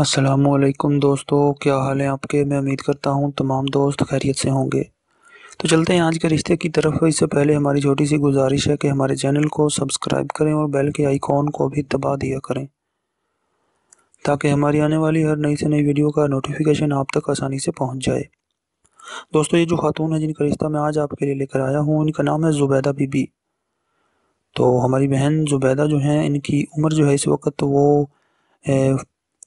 असलकुम दोस्तों क्या हाल है आपके मैं उम्मीद करता हूँ तमाम दोस्त खैरियत से होंगे तो चलते हैं आज के रिश्ते की तरफ इससे पहले हमारी छोटी सी गुजारिश है कि हमारे चैनल को सब्सक्राइब करें और बेल के आइकॉन को भी दबा दिया करें ताकि हमारी आने वाली हर नई से नई वीडियो का नोटिफिकेशन आप तक आसानी से पहुँच जाए दोस्तों ये जो खातून है जिनका रिश्ता मैं आज आपके लिए लेकर आया हूँ इनका नाम है ज़ुबैदा बीबी तो हमारी बहन ज़ुबैदा जो हैं इनकी उम्र जो है इस वक्त वो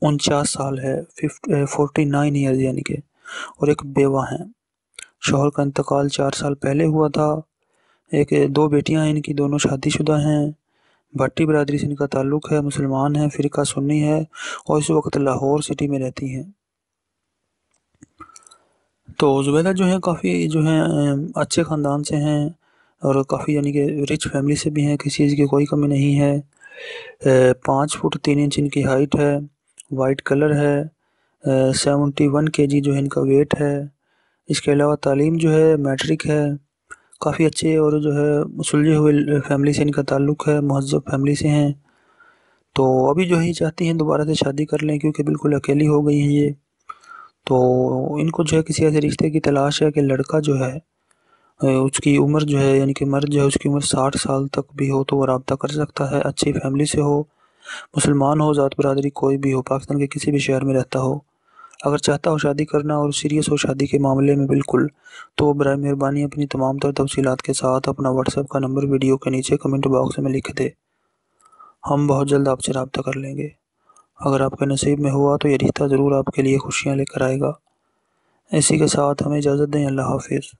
उनचास साल है फोर्टी नाइन ईयर यानी कि और एक बेवा हैं शोहर का इंतकाल चार साल पहले हुआ था एक दो बेटियां हैं इनकी दोनों शादीशुदा हैं भट्टी बरदरी से इनका ताल्लुक है मुसलमान है फ़िरका सुन्नी है और इस वक्त लाहौर सिटी में रहती हैं तो जुबैदा जो है काफ़ी जो है अच्छे ख़ानदान से हैं और काफ़ी यानी कि रिच फैमिली से भी हैं किसी चीज़ की कोई कमी नहीं है पाँच फुट तीन इंच इनकी हाइट है वाइट कलर है सेवेंटी वन के जी जो है इनका वेट है इसके अलावा तालीम जो है मैट्रिक है काफ़ी अच्छे और जो है सुलझे हुए फैमिली से इनका ताल्लुक है महजब फैमिली से हैं तो अभी जो है चाहती हैं दोबारा से शादी कर लें क्योंकि बिल्कुल अकेली हो गई हैं ये तो इनको जो है किसी ऐसे रिश्ते की तलाश है कि लड़का जो है उसकी उम्र जो है यानी कि मर्द जो है उसकी उम्र साठ साल तक भी हो तो वह रबता कर सकता है अच्छी फैमिली से हो मुसलमान हो ज़ात बरदरी कोई भी हो पाकिस्तान के किसी भी शहर में रहता हो अगर चाहता हो शादी करना और सीरियस हो शादी के मामले में बिल्कुल तो बरए मेहरबानी अपनी तमाम तर तफसीत के साथ अपना व्हाट्सएप का नंबर वीडियो के नीचे कमेंट बॉक्स में लिख दे हम बहुत जल्द आपसे रबता कर लेंगे अगर आपके नसीब में हुआ तो ये रिश्ता ज़रूर आपके लिए खुशियाँ लेकर आएगा इसी के साथ हमें इजाज़त दें अल्लाह हाफिज़